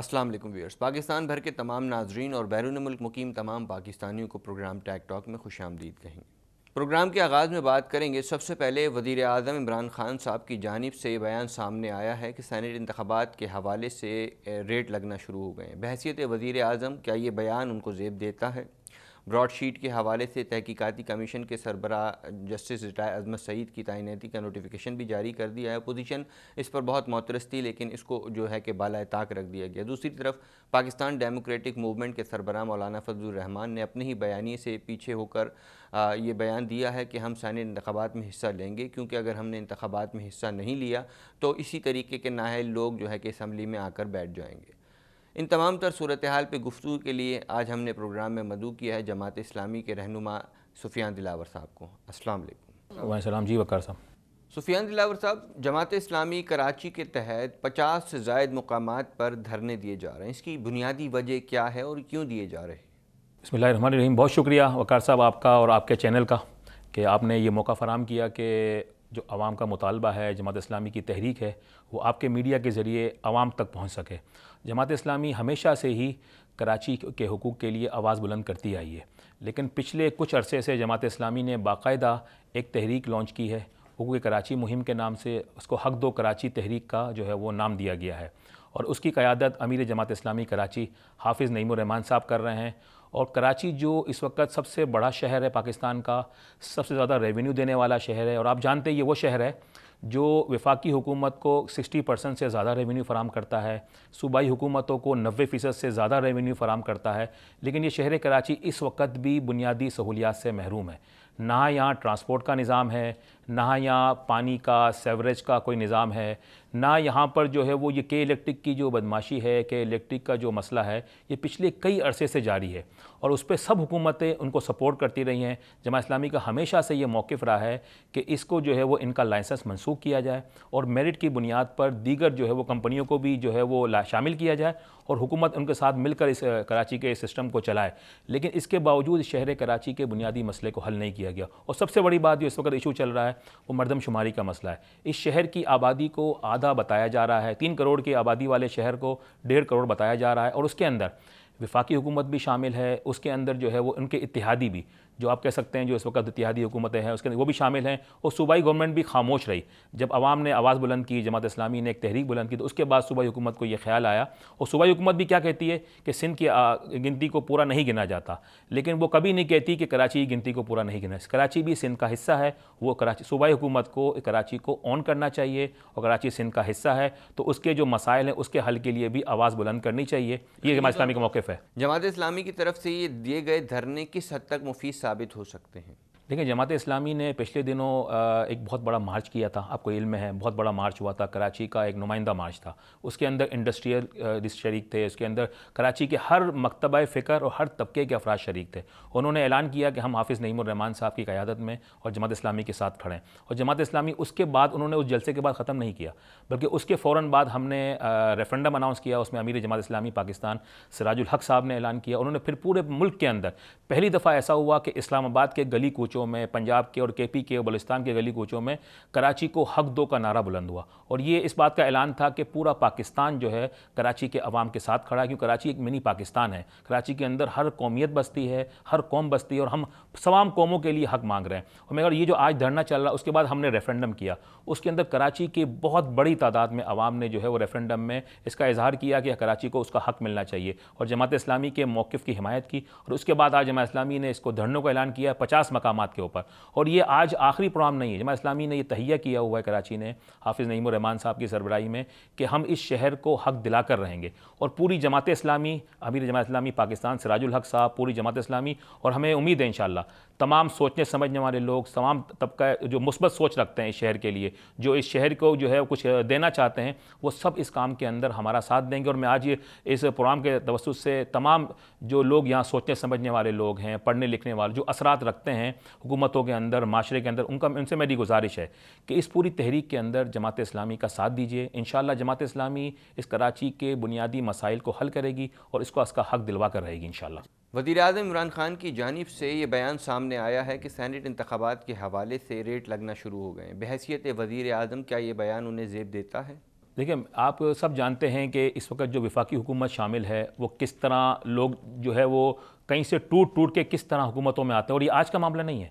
अस्सलाम वालेकुम व्यूअर्स पाकिस्तान भर के तमाम नाजरीन और बैरून मुल्क मुकीम तमाम पाकिस्तानियों को प्रोग्राम टैक टॉक में खुश आमदीद कहेंगे प्रोग्राम के आगाज़ में बात करेंगे सबसे पहले वजीर अजम इमरान खान साहब की जानब से बयान सामने आया है कि सैनट इंतबात के हवाले से रेट लगना शुरू हो गए हैं बहसीत वज़ी अजम क्या ये बयान उनको जेब देता है ब्रॉडशीट के हवाले से तहकीकती कमीशन के सरबरा जस्टिस रिटायर अजमत सईद की तैनाती का नोटिफिकेशन भी जारी कर दिया है अपोजीशन इस पर बहुत मोतरस थी लेकिन इसको जो है कि बाल ताक रख दिया गया दूसरी तरफ पाकिस्तान डेमोक्रेटिक मूवमेंट के सरबरा मौलाना फजल रहमान ने अपने ही बयानी से पीछे होकर यह ये बयान दिया है कि हम सारे इंतबात में हिस्सा लेंगे क्योंकि अगर हमने इंतबात में हिस्सा नहीं लिया तो इसी तरीके के नाहल लोग जो है कि इसम्बली में आकर बैठ जाएंगे इन तमाम तर सूरत हाल पर गुफ्तु के लिए आज हमने प्रोग्राम में मदू किया है जमात इस्लामी के रहनुमा सुफियान दिलावर साहब को असलम वाईसम जी वकार साहब सुफियान दिलावर साहब जमात इस्लामी कराची के तहत 50 से जायद मकाम पर धरने दिए जा रहे हैं इसकी बुनियादी वजह क्या है और क्यों दिए जा रहे हैं बसमिल रहीम बहुत शुक्रिया वकार साहब आपका और आपके चैनल का कि आपने ये मौका फराम किया कि जो आवाम का मुतालबा है जमात इस्लामी की तहरीक है वो आपके मीडिया के ज़रिए आवाम तक पहुँच सके जमात इस्लामी हमेशा से ही कराची के हकूक़ के लिए आवाज़ बुलंद करती आई है लेकिन पिछले कुछ अरसे से जमात इस्लामी ने बाकायदा एक तहरीक लॉन्च की है हकूक़ कराची मुहिम के नाम से उसको हक दो कराची तहरीक का जो है वो नाम दिया गया है और उसकी क़्यादत अमीर जमात इस्लामी कराची हाफिज़ नईमान साहब कर रहे हैं और कराची जो इस वक्त सबसे बड़ा शहर है पाकिस्तान का सबसे ज़्यादा रेवेन्यू देने वाला शहर है और आप जानते ही ये वो शहर है जो विफाकी हुकूमत को 60 परसेंट से ज़्यादा रेवेन्यू फ़राम करता है सूबाई हुकूमतों को नबे फ़ीसद से ज़्यादा रेवेन्यू फ़राम करता है लेकिन ये शहर कराची इस वक्त भी बुनियादी सहूलियात से महरूम है ना यहाँ ट्रांसपोर्ट का निज़ाम है ना यहाँ पानी का सेवरेज का कोई निज़ाम है ना यहाँ पर जो है वो ये के इलेक्ट्रिक की जो बदमाशी है के इलेक्ट्रिक का जो मसला है ये पिछले कई अरसे से जारी है और उस पर सब हुकूमतें उनको सपोर्ट करती रही हैं जमा इस्लामी का हमेशा से ये मौक़ रहा है कि इसको जो है वो इनका लाइसेंस मनसूख किया जाए और मेरिट की बुनियाद पर दीगर जो है वो कंपनियों को भी जो है वो शामिल किया जाए और हुकूमत उनके साथ मिलकर इस कराची के सिस्टम को चलाए लेकिन इसके बावजूद शहर कराची के बुनियादी मसले को हल नहीं किया गया और सबसे बड़ी बात जो इस वक्त इशू चल रहा है वो मरदमशुमारी का मसला है इस शहर की आबादी को आधा आधा बताया जा रहा है तीन करोड़ की आबादी वाले शहर को डेढ़ करोड़ बताया जा रहा है और उसके अंदर विफाकी हुकूमत भी शामिल है उसके अंदर जो है वो उनके इतिहादी भी जो आप कह सकते हैं जो इस वक्त इतिहादी हुकूमतें हैं उसके वो भी शामिल हैं और सूबाई गवर्नमेंट भी खामोश रही जब आवाम ने आवाज़ बुलंद की जमात इस्लामी ने एक तहरीक बुलंद की तो उसके बाद सूबाई हुकूमत को यह ख्याल आया और सूबाई हुकूमत भी क्या कहती है कि सिंध की गिनती को पूरा नहीं गिना जाता लेकिन वो कभी नहीं कहती कि कराची की गिनती को पूरा नहीं गिना कराची भी सिंध का हिस्सा है वो कराची सूबाई हुकूमत को कराची को ऑन करना चाहिए और कराची सिंध का हिस्सा है तो उसके जो मसाइल हैं उसके हल के लिए भी आवाज़ बुलंद करनी चाहिए ये जमात इस्लामी का मौक़ है जमात इस्लामी की तरफ से ये दिए गए धरने किस हद तक मुफीद साबित हो सकते हैं देखिए जमात इस्लामी ने पिछले दिनों एक बहुत बड़ा मार्च किया था आपको इल्म है बहुत बड़ा मार्च हुआ था कराची का एक नुमाइंदा मार्च था उसके अंदर इंडस्ट्रियल शरीक थे उसके अंदर कराची के हर मकतबा फ़िक्र और हर तबके के अफराज शरीक थे उन्होंने ऐलान किया कि हम हाफिज़ नईमान साहब की क़्यादत में और जमात इस्लामी के साथ खड़े हैं और जमात इस्लामी उसके बाद उन्होंने उस जलसे के बाद ख़त्म नहीं किया बल्कि उसके फ़ौर बाद हमने रेफरेंडम अनाउंस किया उसमें अमीर जमात इस्लामी पाकिस्तान सराजुल हक साहब ने ऐलान किया उन्होंने फिर पूरे मुल्क के अंदर पहली दफ़ा ऐसा हुआ कि इस्लामाबाद के गली कोचों कोचों में पंजाब के और केपी के और बलिस्तान के गली कोचों में कराची को हक दो का नारा बुलंद हुआ और ये इस बात का ऐलान था कि पूरा पाकिस्तान जो है कराची के अवाम के साथ खड़ा है क्योंकि कराची एक मिनी पाकिस्तान है कराची के अंदर हर कौमियत बस्ती है हर कौम बस्ती है और हम तमाम कौमों के लिए हक मांग रहे हैं और मेरा ये जो आज धरना चल रहा है उसके बाद हमने रेफरेंडम किया उसके अंदर कराची के बहुत बड़ी तादाद में आवाम ने जो है वो रेफरेंडम में इसका इजहार किया कि कराची को उसका हक मिलना चाहिए और जमात इस्लामी के मौक़ की हिमायत की और उसके बाद आज जमात इस्लामी ने इसको धरनों का ऐलान किया पचास मकाम के ऊपर और ये आज आखिरी प्रोग्राम नहीं है जमा इस्लामी ने यह तहिया किया हुआ है कराची ने हाफिज़ रहमान साहब की सरबराही में कि हम इस शहर को हक दिला कर रहेंगे और पूरी जमात इस्लामी अमीर जमात इस्लामी पाकिस्तान सिराजुल हक साहब पूरी जमात इस्लामी और हमें उम्मीद है इन तमाम सोचने समझने वाले लोग तमाम तबका जो मुस्बत सोच रखते हैं इस शहर के लिए जो इस शहर को जो है कुछ देना चाहते हैं वो सब इस काम के अंदर हमारा साथ देंगे और मैं आज ये इस प्रोग्राम के तवसत से तमाम जो लोग यहाँ सोचने समझने वाले लोग हैं पढ़ने लिखने वाले जो असरात रखते हैं हुकूमतों के अंदर माशरे के अंदर उनका उनसे मेरी गुजारिश है कि इस पूरी तहरीक के अंदर जमात इस्लामी का साथ दीजिए इन जमात इस्लामी इस कराची के बुनियादी मसाइल को हल करेगी और इसको इसका हक दिलवा कर रहेगी इन वज़ी अजम इमरान खान की जानब से ये बयान सामने आया है कि सैनट इंतबात के हवाले से रेट लगना शुरू हो गए बहसीत वज़ी अजम क्या ये बयान उन्हें जेब देता है देखिए आप सब जानते हैं कि इस वक्त जो विफाकी हुकूमत शामिल है वो किस तरह लोग जो है वो कहीं से टूट टूट के किस तरह हुकूमतों में आते हैं और ये आज का मामला नहीं है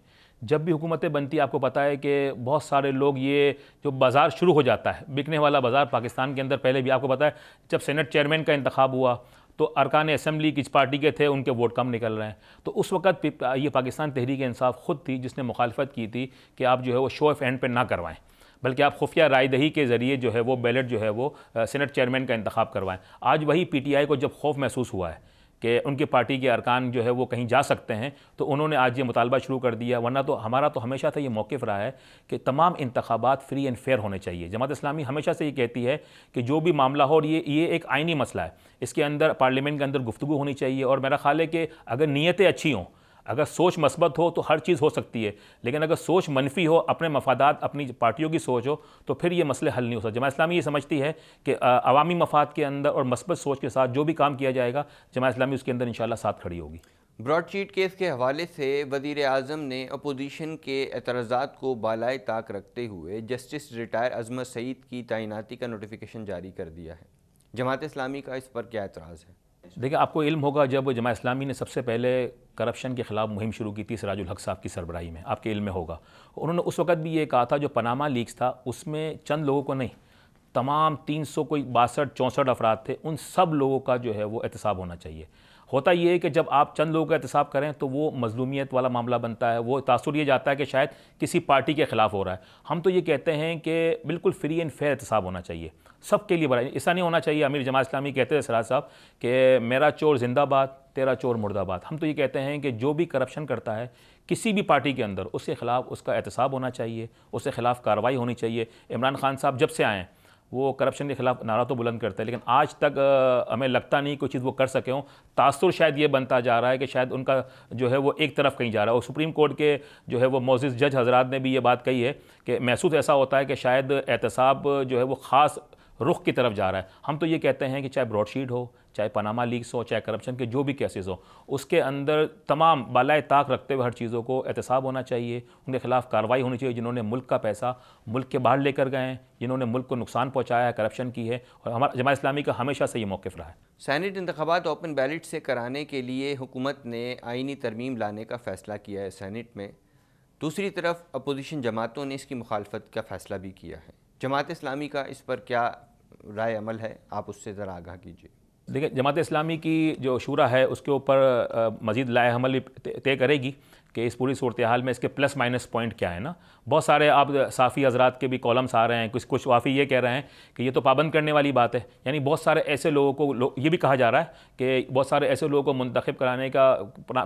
जब भी हुकूमतें बनती आपको पता है कि बहुत सारे लोग ये जो बाज़ार शुरू हो जाता है बिकने वाला बाज़ार पाकिस्तान के अंदर पहले भी आपको पता है जब सेनेट चेयरमैन का इंतखब हुआ तो अरकान असम्बली किस पार्टी के थे उनके वोट कम निकल रहे हैं तो उस वक्त ये पाकिस्तान तहरीक इंसाफ खुद थी जिसने मुखालफत की थी कि आप जो है वो शो ऑफ एंड पे ना करवाएं बल्कि आप खुफिया रायदही के ज़रिए जो है वो बैलेट जो है वो सेनेट चेयरमैन का इंतखा करवाएं आज वही पीटीआई को जब खौफ महसूस हुआ है कि उनकी पार्टी के अरकान जो है वो कहीं जा सकते हैं तो उन्होंने आज ये मुतालबा शुरू कर दिया वरना तो हमारा तो हमेशा से ये मौक़ रहा है कि तमाम इंतबात फ्री एंड फेयर होने चाहिए जमात इस्लामी हमेशा से ये कहती है कि जो भी मामला हो और ये ये एक आइनी मसला है इसके अंदर पार्लियामेंट के अंदर गुफ्तु होनी चाहिए और मेरा ख्याल है कि अगर नीयतें अच्छी हों अगर सोच मस्बत हो तो हर चीज़ हो सकती है लेकिन अगर सोच मनफी हो अपने मफादात अपनी पार्टियों की सोच हो तो फिर ये मसले हल नहीं हो सकते जमा इस्लामी ये समझती है कि अवामी मफाद के अंदर और मस्बत सोच के साथ जो भी काम किया जाएगा जमा इस्लामी उसके अंदर इन साथ खड़ी होगी ब्रॉड चीट केस के हवाले से वजीर अजम ने अपोजिशन के एतराज़ा को बालाए ताक रखते हुए जस्टिस रिटायर अजमत सईद की तैनाती का नोटिफिकेशन जारी कर दिया है जमात इस्लामी का इस पर क्या एतराज़ है देखिए आपको इल्म होगा जब जमा इस्लामी ने सबसे पहले करप्शन के ख़िलाफ़ मुहिम शुरू की थी सराजुल हक साहब की सरबराही में आपके इल्म में होगा उन्होंने उस वक्त भी ये कहा था जो पनामा लीक्स था उसमें चंद लोगों को नहीं तमाम तीन सौ कोई बासठ चौंसठ अफराद थे उन सब लोगों का जो है वो एहतसाब होना चाहिए होता ये है कि जब आप चंद लोगों का एहतसाब करें तो वो मजलूमियत वाला मामला बनता है वो तासुर ये जाता है कि शायद किसी पार्टी के ख़िलाफ़ हो रहा है हम तो ये कहते हैं कि बिल्कुल फ्री एंड फेयर एहतसाब होना चाहिए सबके लिए बड़ा ऐसा नहीं होना चाहिए अमीर जमा इस्लामी कहते थे सराज साहब कि मेरा चोर जिंदाबाद तेरा चोर मुर्दाबाद हम तो ये कहते हैं कि जो भी करप्शन करता है किसी भी पार्टी के अंदर उसके ख़िलाफ़ उसका एहतसाब होना चाहिए उसके ख़िलाफ़ कार्रवाई होनी चाहिए इमरान खान साहब जब से आएँ वो करप्शन के खिलाफ नारा तो बुलंद करते हैं लेकिन आज तक हमें लगता नहीं कोई चीज़ वो कर सके हों तासुर शायद ये बनता जा रहा है कि शायद उनका जो है वो एक तरफ कहीं जा रहा है और सुप्रीम कोर्ट के जो है वो मोजिज़ जज हजरात ने भी ये बात कही है कि महसूस ऐसा होता है कि शायद एहतसाब जो है वो ख़ास रुख की तरफ जा रहा है हम तो ये कहते हैं कि चाहे ब्रॉडशीट हो चाहे पनामा लीक्स हो चाहे करप्शन के जो भी केसेस हो उसके अंदर तमाम बालाए ताक रखते हुए हर चीज़ों को एहतसाब होना चाहिए उनके खिलाफ कार्रवाई होनी चाहिए जिन्होंने मुल्क का पैसा मुल्क के बाहर लेकर गए हैं जिन्होंने मुल्क को नुकसान पहुँचाया है करप्शन की है और हमारा जमा इस्लामी का हमेशा से ये मौक़ रहा है सैनिट इंतबात ओपन बैलेट से कराने के लिए हुकूमत ने आइनी तरमीम लाने का फ़ैसला किया है सैनट में दूसरी तरफ अपोजिशन जमातों ने इसकी मुखालफत का फ़ैसला भी किया है जमात इस्लामी का इस पर क्या राय अमल है आप उससे ज़रा आगाह कीजिए देखिए जमात इस्लामी की जो शूरा है उसके ऊपर मजीद लाए अमल तय करेगी कि इस पूरी सूरत हाल में इसके प्लस माइनस पॉइंट क्या है ना बहुत सारे आप साफ़ी हजरात के भी कॉलम्स आ रहे हैं कुछ कुछ वाफ़ी ये कह रहे हैं कि ये तो पाबंद करने वाली बात है यानी बहुत सारे ऐसे लोगों को लो, ये भी कहा जा रहा है कि बहुत सारे ऐसे लोगों को मंतखब कराने का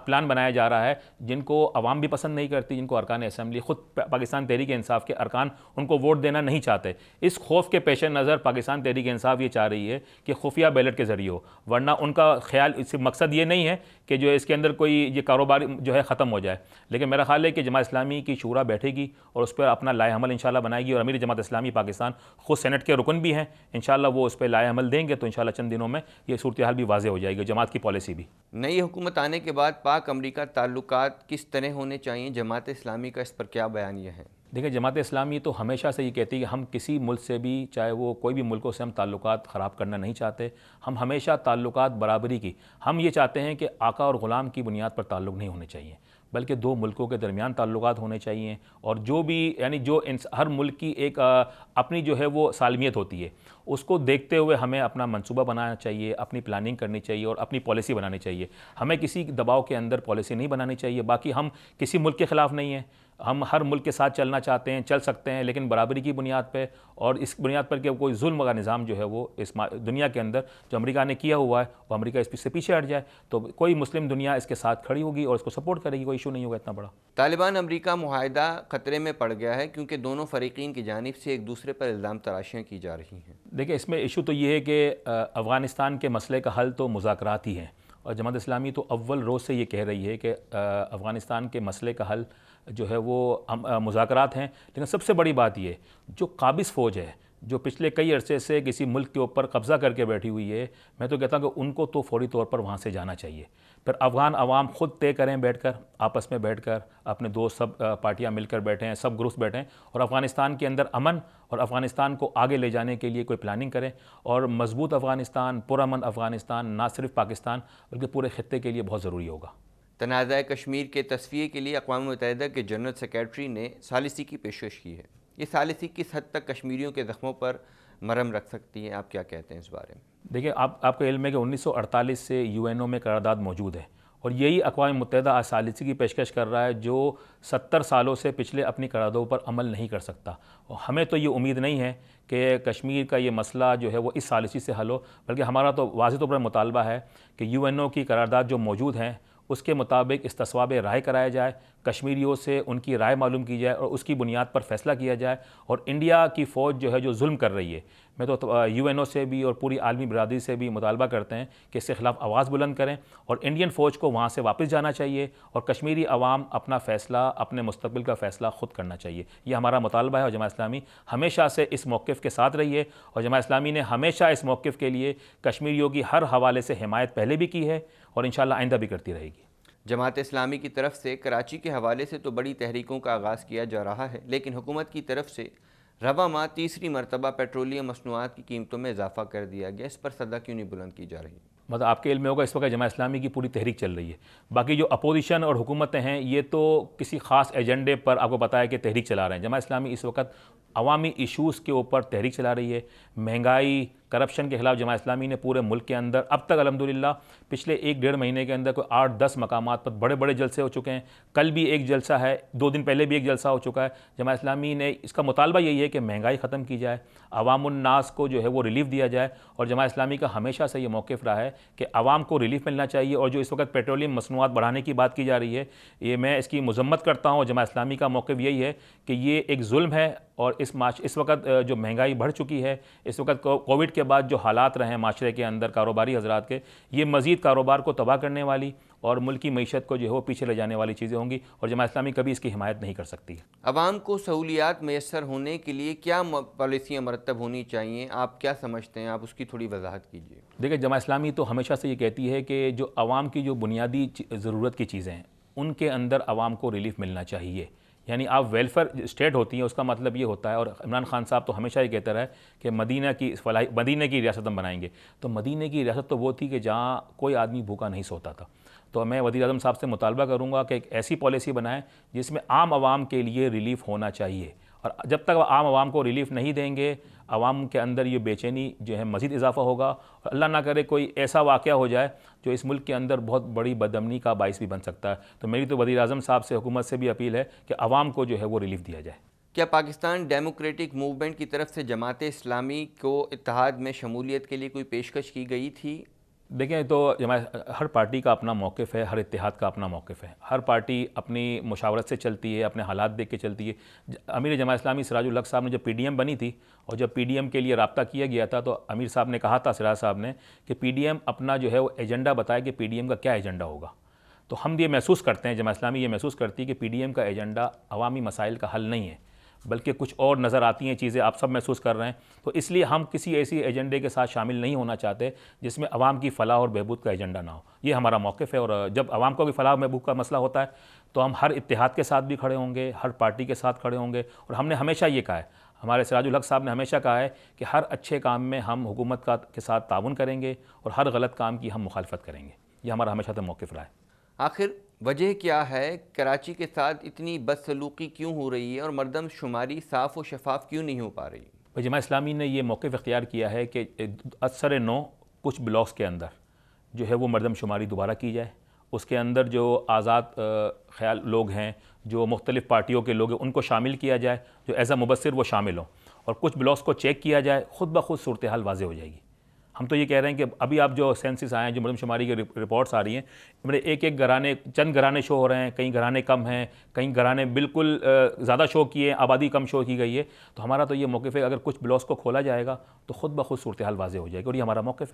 प्लान बनाया जा रहा है जिनको आवाम भी पसंद नहीं करती जिनको अरकान असम्बली ख़ुद पाकिस्तान तहरीक इंसाफ के अरकान उनको वोट देना नहीं चाहते इस खौफ के पेश नज़र पाकिस्तान तहरीक इंसाफ ये चाह रही है कि खुफिया बैलेट के ज़रिए हो वरना उनका ख्याल इससे मकसद ये नहीं है कि जो इसके अंदर कोई ये कारोबार जो है ख़त्म हो जाए है लेकिन मेरा ख्याल है कि जमात इस्लामी की शूरा बैठेगी और उस पर अपना लाए अमल इंशाल्लाह बनाएगी और अमीर जमात इस्लामी पाकिस्तान खुद सेनेट के रुकन भी हैं इंशाल्लाह वो उस पर लाए अमल देंगे तो इंशाल्लाह चंद दिनों में ये सूरत हाल भी वाजे हो जाएगी जमात की पॉलिसी भी नई हुकूमत आने के बाद पाक अमरीका ताल्लुक किस तरह होने चाहिए जमात इस्लामी का इस पर क्या बयानिया है देखिए जमात इस्लामी तो हमेशा से ये कहती है कि हम किसी मुल्क से भी चाहे वो कोई भी मुल्कों से हम ताल्लुक ख़राब करना नहीं चाहते हम हमेशा ताल्लुक बराबरी की हम ये चाहते हैं कि आका और ग़ुलाम की बुनियाद पर ताल्लुक नहीं होने चाहिए बल्कि दो मुल्कों के दरमियान ताल्लुक होने चाहिए और जो भी यानी जो हर मुल्क की एक अपनी जो है वो सालमियत होती है उसको देखते हुए हमें अपना मनसूबा बनाना चाहिए अपनी प्लानिंग करनी चाहिए और अपनी पॉलिसी बनानी चाहिए हमें किसी दबाव के अंदर पॉलिसी नहीं बनानी चाहिए बाकी हम किसी मुल्क के ख़िलाफ़ नहीं हैं हम हर मुल्क के साथ चलना चाहते हैं चल सकते हैं लेकिन बराबरी की बुनियाद पर और इस बुनियाद पर कि कोई जुल्म का निज़ाम जो है वो इस दुनिया के अंदर जो अमेरिका ने किया हुआ है वो अमेरिका इससे पीछे हट जाए तो कोई मुस्लिम दुनिया इसके साथ खड़ी होगी और इसको सपोर्ट करेगी कोई इशू नहीं होगा इतना बड़ा तालिबान अमरीका माहिदा ख़तरे में पड़ गया है क्योंकि दोनों फ़रीकिन की जानब से एक दूसरे पर इल्ज़ाम तराशियाँ की जा रही हैं देखिए इसमें इशू तो ये है कि अफ़गानिस्तान के मसले का हल तो मुजाकर ही है और जमात इस्लामी तो अव्वल रोज़ से ये कह रही है कि अफ़गानिस्तान के मसले का हल जो है वो मुजाकर हैं लेकिन सबसे बड़ी बात ये जो काबिज़ फ़ौज है जो पिछले कई अरसे से किसी मुल्क के ऊपर कब्ज़ा करके बैठी हुई है मैं तो कहता हूँ कि उनको तो फौरी तौर पर वहाँ से जाना चाहिए फिर अफ़गान अवाम ख़ुद तय करें बैठ कर आपस में बैठ कर अपने दोस्त सब पार्टियाँ मिलकर बैठे हैं सब ग्रुप्स बैठें और अफ़गानिस्तान के अंदर अमन और अफ़गानिस्तान को आगे ले जाने के लिए कोई प्लानिंग करें और मजबूत अफ़गानिस्तान पुरमन अफ़गानिस्तान ना सिर्फ पाकिस्तान बल्कि पूरे खत्े के लिए बहुत ज़रूरी होगा तनाज़ कश्मीर के तस्वीर के लिए अकवा मतदा के जनरल सेक्रेटरी ने सालिसी की पेशकश की है ये सालिसी किस हद तक कश्मीरियों के ज़ख्मों पर मरम रख सकती हैं आप क्या कहते हैं इस बारे में देखिए आप आपको इल्म है कि 1948 से यूएनओ में करारदाद मौजूद है और यही अकवा मुतहद सालसी की पेशकश कर रहा है जो सत्तर सालों से पिछले अपनी करारदादों पर अमल नहीं कर सकता और हमें तो ये उम्मीद नहीं है कि कश्मीर का ये मसला जो है वो इस सालिसी से हल हो बल्कि हमारा तो वाज तौर पर मुतालबा है कि यू एन ओ की करारदाद जो मौजूद हैं उसके मुताबिक इस्तवाब राय कराया जाए कश्मीरियों से उनकी राय मालूम की जाए और उसकी बुनियाद पर फैसला किया जाए और इंडिया की फ़ौज जो है जो जुल्म कर रही है मैं तो यू एन ओ से भी और पूरी आलमी बरदरी से भी मुतालबा करते हैं कि इसके ख़िलाफ़ आवाज़ बुलंद करें और इंडियन फ़ौज को वहाँ से वापस जाना चाहिए और कश्मीरी आवाम अपना फ़ैसला अपने मुस्तबिल का फ़ैसला ख़ुद करना चाहिए यह हमारा मुतालबा है और जमा इस्लामी हमेशा से इस मौक़ के साथ रही है और जमा इस्लामी ने हमेशा इस मौक़ के लिए कश्मीरियों की हर हवाले से हमायत पहले भी की है और इन आइंदा भी करती रहेगी जमात इस्लामी की तरफ से कराची के हवाले से तो बड़ी तहरीकों का आगाज़ किया जा रहा है लेकिन हुकूमत की तरफ से रवा माह तीसरी मरतबा पेट्रोलियम मसनूआत की कीमतों में इजाफा कर दिया गया इस पर सदा क्यों नहीं बुलंद की जा रही मतलब आपके इल्म में होगा इस वक्त जमा इस्लामी की पूरी तहरीक चल रही है बाकी जो अपोजिशन और हुकूमतें हैं ये तो किसी खास एजेंडे पर आपको बताया कि तहरीक चला रहे हैं जमा इस्लामी इस वक्त अवामी इशूज़ के ऊपर तहरीक चला रही है महंगाई करप्शन के खिलाफ जमा इस्लामी ने पूरे मुल्क के अंदर अब तक अलहमदिल्ला पिछले एक डेढ़ महीने के अंदर कोई आठ दस मकाम पर बड़े बड़े जलसे हो चुके हैं कल भी एक जलसा है दो दिन पहले भी एक जलसा हो चुका है जमा इस्लामी ने इसका मुतालबा यही है कि महंगाई ख़त्म की जाए अवामनास को जो है वो रिलीफ दिया जाए और जमा इस्लामी का हमेशा से ये मौक़ रहा है कि आवाम को रिलीफ मिलना चाहिए और जो इस वक्त पेट्रोलियम मसनूआत बढ़ाने की बात की जा रही है ये मैं इसकी मजम्मत करता हूँ और जमा इस्लामी का मौक़ यही है कि ये एक जुल्म है और इस माश इस वक्त जो महंगाई बढ़ चुकी है इस वक्त कोविड के बाद जो हालात रहे हैं माशरे के अंदर कारोबारी हजरात के ये मज़ीद कारोबार को तबाह करने वाली और मुल्क की मीशत को जो है वो पीछे ले जाने वाली चीज़ें होंगी और जमा इस्लामी कभी इसकी हिमायत नहीं कर सकती आवाम को सहूलियात मैसर होने के लिए क्या पॉलिसियाँ मरतब होनी चाहिए आप क्या समझते हैं आप उसकी थोड़ी वजाहत कीजिए देखिए जमा इस्लामी तो हमेशा से ये कहती है कि जो आवाम की जो बुनियादी ज़रूरत की चीज़ें हैं उनके अंदर आवाम को रिलीफ मिलना चाहिए यानी आप वेलफेयर स्टेट होती हैं उसका मतलब ये होता है और इमरान खान साहब तो हमेशा ही कहता रहा है कि मदीना की फलाई मदीने की रियासत हम बनाएंगे तो मदीने की रियासत तो वो थी कि जहाँ कोई आदमी भूखा नहीं सोता था तो मैं वजी अजम साहब से मुतालबा करूँगा कि एक ऐसी पॉलिसी बनाएं जिसमें आम आवाम के लिए रिलीफ होना चाहिए और जब तक आम आवाम को रिलीफ नहीं देंगे आवाम के अंदर ये बेचैनी जो है मज़ीद इजाफा होगा और अल्लाह ना करे कोई ऐसा वाक़ हो जाए जो इस मुल्क के अंदर बहुत बड़ी बदमनी का बायस भी बन सकता है तो मेरी तो वजी अजम साहब से हुकूमत से भी अपील है कि आवाम को जो है वो रिलीफ दिया जाए क्या पाकिस्तान डेमोक्रेटिक मूवमेंट की तरफ से जमात इस्लामी को इतिहाद में शमूलियत के लिए कोई पेशकश की गई थी देखें तो हमारे हर पार्टी का अपना मौक़ है हर इतिहाद का अपना मौक़ है हर पार्टी अपनी मुशावरत से चलती है अपने हालात देख के चलती है अमीर जमा इस्लामी सिराजुल्लक साहब ने जब पीडीएम बनी थी और जब पीडीएम के लिए रबता किया गया था तो अमीर साहब ने कहा था सराज साहब ने कि पीडीएम अपना जो है वो एजेंडा बताया कि एम का क्या एजेंडा होगा तो हम ये महसूस करते हैं जमा इस्लामी ये महसूस करती है कि एम का एजेंडा अवामी मसाइल का हल नहीं है बल्कि कुछ और नज़र आती हैं चीज़ें आप सब महसूस कर रहे हैं तो इसलिए हम किसी ऐसी एजेंडे के साथ शामिल नहीं होना चाहते जिसमें आवाम की फ़लाह और बहबूद का एजेंडा ना हो ये हमारा मौक़ है और जब आवाम को भी फ़लाह महबूब का मसला होता है तो हम हर इतिहाद के साथ भी खड़े होंगे हर पार्टी के साथ खड़े होंगे और हमने हमेशा ये कहा है हमारे सराजुल हक साहब ने हमेशा कहा है कि हर अच्छे काम में हम हुकूमत का के साथ ताउन करेंगे और हर गलत काम की हम मुखालफत करेंगे ये हमारा हमेशा तो मौक़ रहा है आखिर वजह क्या है कराची के साथ इतनी बदसलूकी क्यों हो रही है और मरदम शुमारी साफ़ व शफाफ क्यों नहीं हो पा रही भाई जमा इस्लामी ने यह मौक़ अख्तियार किया है कि असर नौ कुछ ब्लॉक्स के अंदर जो है वो मरदम शुमारी दोबारा की जाए उसके अंदर जो आज़ाद ख्याल लोग हैं जो मुख्तलिफ़ पार्टियों के लोग हैं उनको शामिल किया जाए जो एज़ अ मुबसर वो शामिल हों और कुछ ब्लॉक्स को चेक किया जाए ख़ुद ब खुद सूरत हाल वाज हो जाएगी हम तो ये कह रहे हैं कि अभी आप जो सेंसिस आए हैं जो मरदमशुमारी की रिपोर्ट्स आ रही हैं मेरे एक एक घराने चंद घराने शो हो रहे हैं कहीं घराने कम हैं कहीं घराने बिल्कुल ज़्यादा शो किए आबादी कम शो की गई है तो हमारा तो ये मौक़ है अगर कुछ ब्लॉक्स को खोला जाएगा तो ख़ुद ब खुद सूरत हाल वाजह हो जाएगी और ये हमारा मौक़ है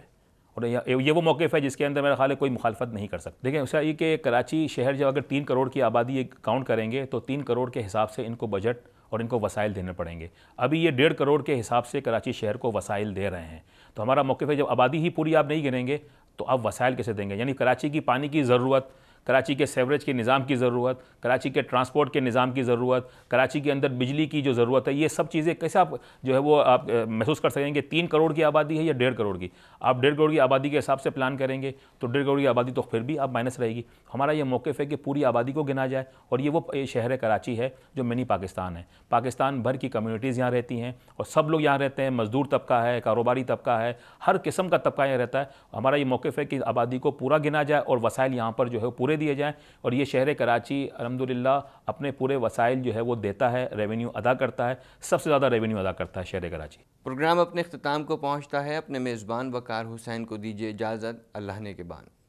और ये वो मौक़ है जिसके अंदर मेरा ख्याल है कोई मुखालफत नहीं कर सकते देखें उसका ये कि कराची शहर जब अगर तीन करोड़ की आबादी काउंट करेंगे तो तीन करोड़ के हिसाब से इनको बजट और इनको वसाइल देने पड़ेंगे अभी ये डेढ़ करोड़ के हिसाब से कराची शहर को वसाइल दे रहे हैं तो हमारा मौके पर जब आबादी ही पूरी आप नहीं गिनेंगे तो आप वसाइल कैसे देंगे यानी कराची की पानी की ज़रूरत कराची के सेवरेज के निज़ाम की ज़रूरत कराची के ट्रांसपोर्ट के निज़ाम की ज़रूरत कराची के अंदर बिजली की जो ज़रूरत है ये सब चीज़ें कैसे आप जो है वो आप महसूस कर सकेंगे तीन करोड़ की आबादी है या डेढ़ करोड़ की आप डेढ़ करोड़ की आबादी के हिसाब से प्लान करेंगे तो डेढ़ करोड़ की आबादी तो फिर भी आप माइनस रहेगी हमारा ये मौक़ है कि पूरी आबादी को गिना जाए और ये वो शहर है कराची है जो मिनी पाकिस्तान है पाकिस्तान भर की कम्यूनिटीज़ यहाँ रहती हैं और सब लोग यहाँ रहते हैं मज़दूर तबका है कारोबारी तबका है हर किस्म का तबका यहाँ रहता है हमारा ये मौक़ है कि आबादी को पूरा गिना जाए और वसाइल यहाँ पर जो है पूरे पूरे दिए जाएँ और ये शहर कराची अलहमदिल्ला अपने पूरे वसाइल जो है वो देता है रेवेन्यू अदा करता है सबसे ज़्यादा रेवेन्यू अदा करता है शहर कराची प्रोग्राम अपने अख्ताम को पहुँचता है अपने मेज़बान वकार हुसैन को दीजिए इजाज़त अल्लाह ने के बाद